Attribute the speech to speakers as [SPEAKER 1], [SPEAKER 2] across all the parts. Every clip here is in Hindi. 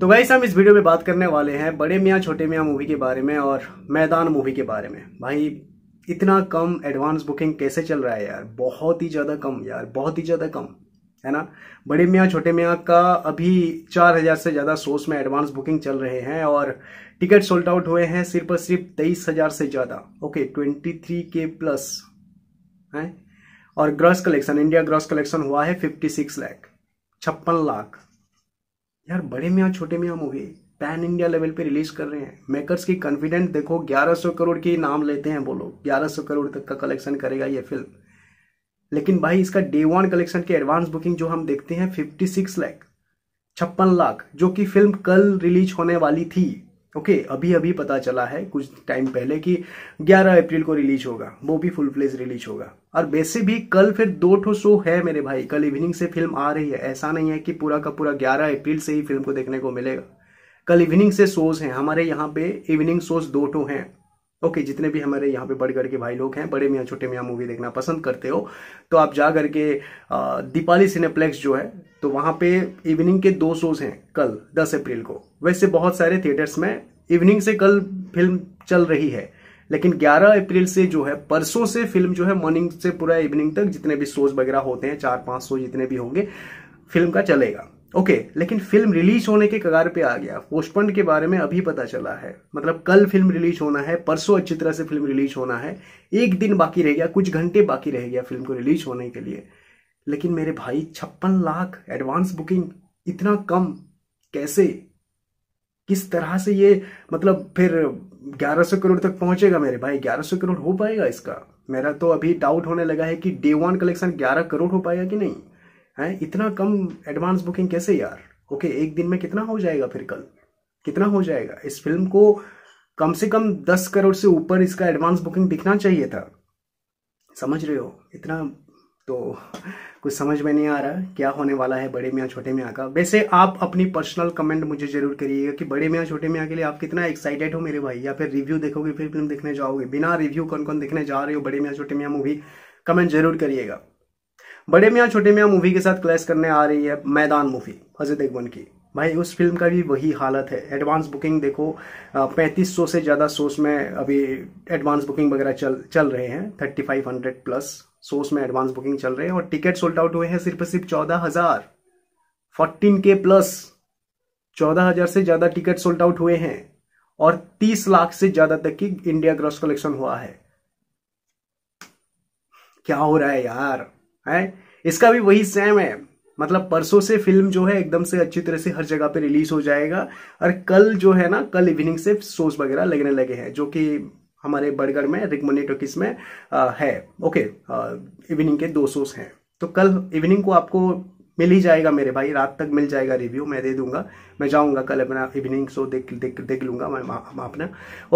[SPEAKER 1] तो वैसे हम इस वीडियो में बात करने वाले हैं बड़े मियाँ छोटे मियाँ मूवी के बारे में और मैदान मूवी के बारे में भाई इतना कम एडवांस बुकिंग कैसे चल रहा है यार बहुत ही ज़्यादा कम यार बहुत ही ज़्यादा कम है ना बड़े मियाँ छोटे मियाँ का अभी चार हज़ार से ज़्यादा सोर्स में एडवांस बुकिंग चल रहे हैं और टिकट सोल्ड आउट हुए हैं सिर्फ और सिर्फ तेईस हज़ार से ज़्यादा ओके ट्वेंटी थ्री के प्लस हैं और gross collection India gross collection हुआ है फिफ्टी सिक्स लैख छप्पन लाख यार बड़े Miyan Chhote Miyan movie pan India level पे रिलीज कर रहे हैं मेकर्स की कॉन्फिडेंट देखो 1100 करोड़ के नाम लेते हैं बोलो 1100 करोड़ तक का कलेक्शन करेगा ये फिल्म लेकिन भाई इसका डे वन कलेक्शन की एडवांस बुकिंग जो हम देखते हैं 56 लाख छप्पन लाख जो कि फिल्म कल रिलीज होने वाली थी ओके okay, अभी अभी पता चला है कुछ टाइम पहले कि 11 अप्रैल को रिलीज होगा वो भी फुल फ्लेज रिलीज होगा और वैसे भी कल फिर दो ठो शो है मेरे भाई कल इवनिंग से फिल्म आ रही है ऐसा नहीं है कि पूरा का पूरा 11 अप्रैल से ही फिल्म को देखने को मिलेगा कल इवनिंग से शोज हैं हमारे यहाँ पे इवनिंग शोज दो ठो हैं ओके okay, जितने भी हमारे यहाँ पे बढ़ के भाई लोग हैं बड़े मियाँ छोटे मियाँ मूवी देखना पसंद करते हो तो आप जा करके दीपाली सिनेप्लेक्स जो है तो वहाँ पे इवनिंग के दो शोज हैं कल 10 अप्रैल को वैसे बहुत सारे थिएटर्स में इवनिंग से कल फिल्म चल रही है लेकिन 11 अप्रैल से जो है परसों से फिल्म जो है मॉर्निंग से पूरा इवनिंग तक जितने भी शोज वगैरह होते हैं चार पांच शो जितने भी होंगे फिल्म का चलेगा ओके okay, लेकिन फिल्म रिलीज होने के कगार पे आ गया पोस्टपोन के बारे में अभी पता चला है मतलब कल फिल्म रिलीज होना है परसों अच्छी तरह से फिल्म रिलीज होना है एक दिन बाकी रह गया कुछ घंटे बाकी रह गया फिल्म को रिलीज होने के लिए लेकिन मेरे भाई छप्पन लाख एडवांस बुकिंग इतना कम कैसे किस तरह से ये मतलब फिर 1100 करोड़ तक पहुंचेगा मेरे भाई 1100 करोड़ हो पाएगा इसका मेरा तो अभी डाउट होने लगा है कि डे वन कलेक्शन 11 करोड़ हो पाएगा कि नहीं है इतना कम एडवांस बुकिंग कैसे यार ओके एक दिन में कितना हो जाएगा फिर कल कितना हो जाएगा इस फिल्म को कम से कम दस करोड़ से ऊपर इसका एडवांस बुकिंग दिखना चाहिए था समझ रहे हो इतना तो कुछ समझ में नहीं आ रहा क्या होने वाला है बड़े मियाँ छोटे मियाँ का वैसे आप अपनी पर्सनल कमेंट मुझे जरूर करिएगा कि बड़े मियाँ छोटे मियाँ के लिए आप कितना एक्साइटेड हो मेरे भाई या फिर रिव्यू देखोगे फिर फिल्म देखने जाओगे बिना रिव्यू कौन कौन देखने जा रहे हो बड़े मियाँ छोटे मियाँ मूवी कमेंट जरूर करिएगा बड़े मियाँ छोटे मियाँ मूवी के साथ क्लैश करने आ रही है मैदान मूवी अजय देवगन की भाई उस फिल्म का भी वही हालत है एडवांस बुकिंग देखो पैंतीस सौ से ज़्यादा सोर्स में अभी एडवांस बुकिंग वगैरह चल चल रहे हैं thirty five hundred plus source में एडवांस बुकिंग चल रहे हैं और टिकट सोल्ड आउट हुए हैं सिर्फ सिर्फ चौदह हज़ार फोर्टीन के प्लस चौदह हज़ार से ज़्यादा टिकट सोल्ड आउट हुए हैं और तीस लाख से ज़्यादा तक की इंडिया ग्रॉस कलेक्शन हुआ है क्या हो रहा है यार है इसका भी वही सेम है मतलब परसों से फिल्म जो है एकदम से अच्छी तरह से हर जगह पे रिलीज हो जाएगा और कल जो है ना कल इवनिंग से शोज वगैरह लगने लगे हैं जो कि हमारे बड़गढ़ में रिगमोनी टोकिस में आ, है ओके इवनिंग के दो शोज हैं तो कल इवनिंग को आपको मिल ही जाएगा मेरे भाई रात तक मिल जाएगा रिव्यू मैं दे दूंगा मैं जाऊंगा कल अपना इवनिंग शो देख देख देख लूंगा मैं अपना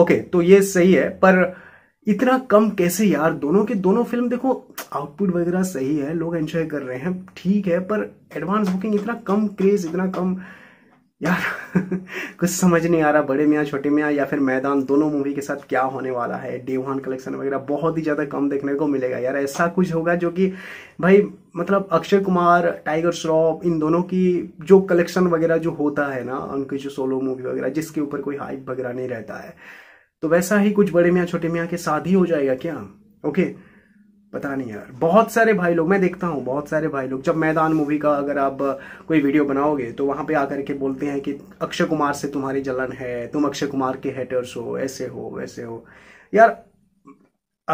[SPEAKER 1] ओके तो ये सही है पर इतना कम कैसे यार दोनों के दोनों फिल्म देखो आउटपुट वगैरह सही है लोग एंजॉय कर रहे हैं ठीक है पर एडवांस बुकिंग इतना कम क्रेज इतना कम यार कुछ समझ नहीं आ रहा बड़े मियाँ छोटे मियाँ या फिर मैदान दोनों मूवी के साथ क्या होने वाला है डे वन कलेक्शन वगैरह बहुत ही ज़्यादा कम देखने को मिलेगा यार ऐसा कुछ होगा जो कि भाई मतलब अक्षय कुमार टाइगर श्रॉफ इन दोनों की जो कलेक्शन वगैरह जो होता है ना उनकी जो सोलो मूवी वगैरह जिसके ऊपर कोई हाइप वगैरह नहीं रहता है तो वैसा ही कुछ बड़े मियाँ छोटे मियाँ के साथ ही हो जाएगा क्या ओके पता नहीं यार बहुत सारे भाई लोग मैं देखता हूँ बहुत सारे भाई लोग जब मैदान मूवी का अगर आप कोई वीडियो बनाओगे तो वहां पे आकर के बोलते हैं कि अक्षय कुमार से तुम्हारी जलन है तुम अक्षय कुमार के हेटर्स हो ऐसे हो वैसे हो यार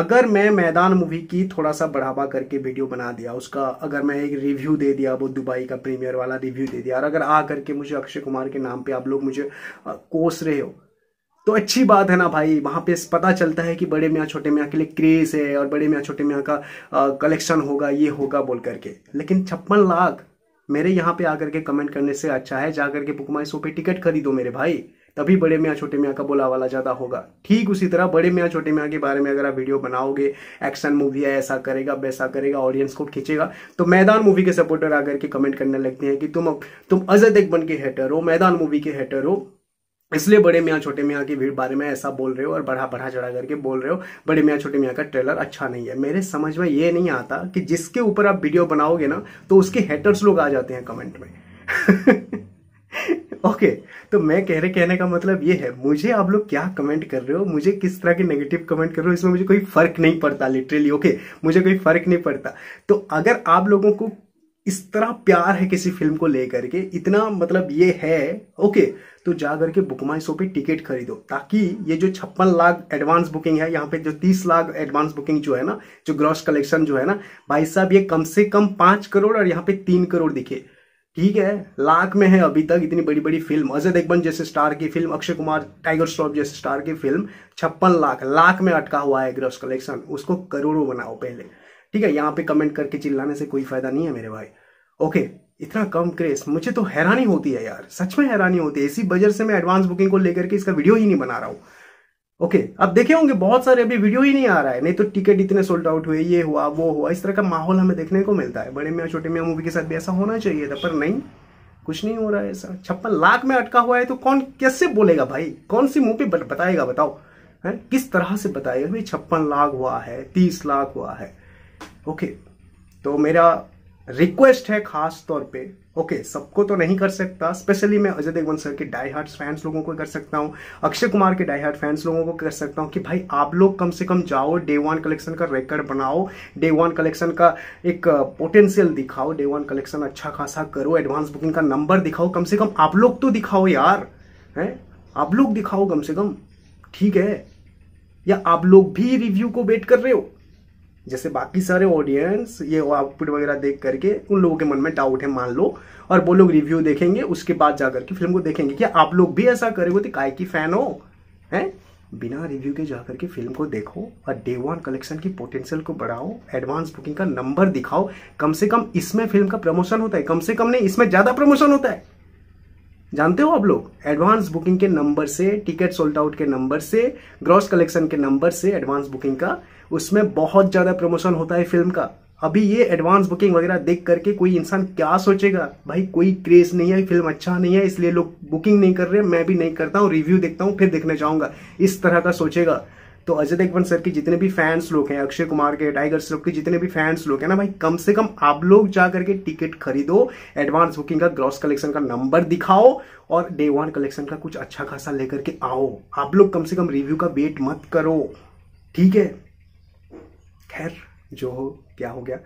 [SPEAKER 1] अगर मैं मैदान मूवी की थोड़ा सा बढ़ावा करके वीडियो बना दिया उसका अगर मैं एक रिव्यू दे दिया वो दुबई का प्रीमियर वाला रिव्यू दे दिया और अगर आ करके मुझे अक्षय कुमार के नाम पे आप लोग मुझे कोस रहे हो तो अच्छी बात है ना भाई वहां पे पता चलता है कि बड़े मियाँ छोटे मियाँ के लिए क्रेज है और बड़े मियाँ छोटे मियाँ का कलेक्शन होगा ये होगा बोल करके लेकिन छप्पन लाख मेरे यहाँ पे आकर के कमेंट करने से अच्छा है जाकर के बुक माई शो पे टिकट खरीदो मेरे भाई तभी बड़े मियाँ छोटे मियाँ का बोलावाला ज़्यादा होगा ठीक उसी तरह बड़े मियाँ छोटे मियाँ के बारे में अगर आप वीडियो बनाओगे एक्शन मूवी है ऐसा करेगा वैसा करेगा ऑडियंस को खींचेगा तो मैदान मूवी के सपोर्टर आकर के कमेंट करने लगते हैं कि तुम तुम अजय देख बन के हेटर हो मैदान मूवी के हेटर हो इसलिए बड़े मियाँ छोटे मियाँ की भीड़ बारे में ऐसा बोल रहे हो और बढ़ा बढ़ा चढ़ा करके बोल रहे हो बड़े मियाँ छोटे मियाँ का ट्रेलर अच्छा नहीं है मेरे समझ में ये नहीं आता कि जिसके ऊपर आप वीडियो बनाओगे ना तो उसके हेटर्स लोग आ जाते हैं कमेंट में ओके okay, तो मैं कह रहे कहने का मतलब ये है मुझे आप लोग क्या कमेंट कर रहे हो मुझे किस तरह के नेगेटिव कमेंट कर रहे हो इसमें मुझे कोई फर्क नहीं पड़ता लिटरली ओके okay, मुझे कोई फर्क नहीं पड़ता तो अगर आप लोगों को इस तरह प्यार है किसी फिल्म को लेकर के इतना मतलब ये है ओके तो जा करके बुक माई शो पे टिकट खरीदो ताकि ये जो छप्पन लाख एडवांस बुकिंग है यहाँ पे जो तीस लाख एडवांस बुकिंग जो है ना जो ग्रॉस कलेक्शन जो है ना भाई साहब ये कम से कम पांच करोड़ और यहाँ पे तीन करोड़ दिखे ठीक है लाख में है अभी तक इतनी बड़ी बड़ी फिल्म अजय देखबन जैसे स्टार की फिल्म अक्षय कुमार टाइगर श्रॉफ जैसे स्टार की फिल्म छप्पन लाख लाख में अटका हुआ है ग्रॉस कलेक्शन उसको करोड़ों बनाओ पहले ठीक है यहाँ पे कमेंट करके चिल्लाने से कोई फायदा नहीं है मेरे भाई ओके इतना कम क्रेज मुझे तो हैरानी होती है यार सच में हैरानी होती है इसी वजह से मैं एडवांस बुकिंग को लेकर के इसका वीडियो ही नहीं बना रहा हूं ओके okay, अब देखे होंगे बहुत सारे अभी वीडियो ही नहीं आ रहा है नहीं तो टिकट इतने सोल्ड आउट हुए ये हुआ वो हुआ इस तरह का माहौल हमें देखने को मिलता है बड़े में और छोटे में मूवी के साथ भी ऐसा होना चाहिए था पर नहीं कुछ नहीं हो रहा है ऐसा छप्पन लाख में अटका हुआ है तो कौन कैसे बोलेगा भाई कौन सी मूवी बताएगा बताओ है किस तरह से बताएगा भाई छप्पन लाख हुआ है तीस लाख हुआ है ओके okay, तो मेरा रिक्वेस्ट है खास तौर पे ओके okay, सबको तो नहीं कर सकता स्पेशली मैं अजय देवगन सर के डाई हार्ट फैंस लोगों को कर सकता हूँ अक्षय कुमार के डाई हार्ट फैंस लोगों को कर सकता हूँ कि भाई आप लोग कम से कम जाओ डे वन कलेक्शन का रिकॉर्ड बनाओ डे वन कलेक्शन का एक पोटेंशियल दिखाओ डे वन कलेक्शन अच्छा खासा करो एडवांस बुकिंग का नंबर दिखाओ कम से कम आप लोग तो दिखाओ यार है आप लोग दिखाओ कम से कम ठीक है या आप लोग भी रिव्यू को वेट कर रहे हो जैसे बाकी सारे ऑडियंस ये आउटपुट वगैरह देख करके उन लोगों के मन में डाउट है मान लो और वो लोग रिव्यू देखेंगे उसके बाद जाकर के फिल्म को देखेंगे कि आप लोग भी ऐसा करेगो तो काय की फैन हो हैं बिना रिव्यू के जाकर के फिल्म को देखो और डे वन कलेक्शन की पोटेंशियल को बढ़ाओ एडवांस बुकिंग का नंबर दिखाओ कम से कम इसमें फिल्म का प्रमोशन होता है कम से कम नहीं इसमें ज़्यादा प्रमोशन होता है जानते हो आप लोग एडवांस बुकिंग के नंबर से टिकट सोल्ड आउट के नंबर से ग्रॉस कलेक्शन के नंबर से एडवांस बुकिंग का उसमें बहुत ज़्यादा प्रमोशन होता है फिल्म का अभी ये एडवांस बुकिंग वगैरह देख करके कोई इंसान क्या सोचेगा भाई कोई क्रेज नहीं है फिल्म अच्छा नहीं है इसलिए लोग बुकिंग नहीं कर रहे मैं भी नहीं करता हूँ रिव्यू देखता हूँ फिर देखने जाऊँगा इस तरह का सोचेगा तो अजय देवगन सर के जितने भी फैंस लोग हैं अक्षय कुमार के टाइगर श्रॉफ के जितने भी फैंस लोग हैं ना भाई कम से कम आप लोग जा करके टिकट खरीदो एडवांस बुकिंग का ग्रॉस कलेक्शन का नंबर दिखाओ और डे वन कलेक्शन का कुछ अच्छा खासा लेकर के आओ आप लोग कम से कम रिव्यू का वेट मत करो ठीक है खैर जो हो क्या हो गया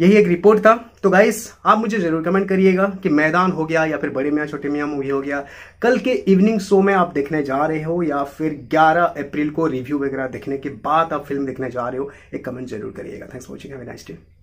[SPEAKER 1] यही एक रिपोर्ट था तो गाइस आप मुझे ज़रूर कमेंट करिएगा कि मैदान हो गया या फिर बड़े मियाँ छोटे मियाँ मूवी हो गया कल के इवनिंग शो में आप देखने जा रहे हो या फिर 11 अप्रैल को रिव्यू वगैरह देखने के बाद आप फिल्म देखने जा रहे हो एक कमेंट जरूर करिएगा थैंक्स वॉचिंग डे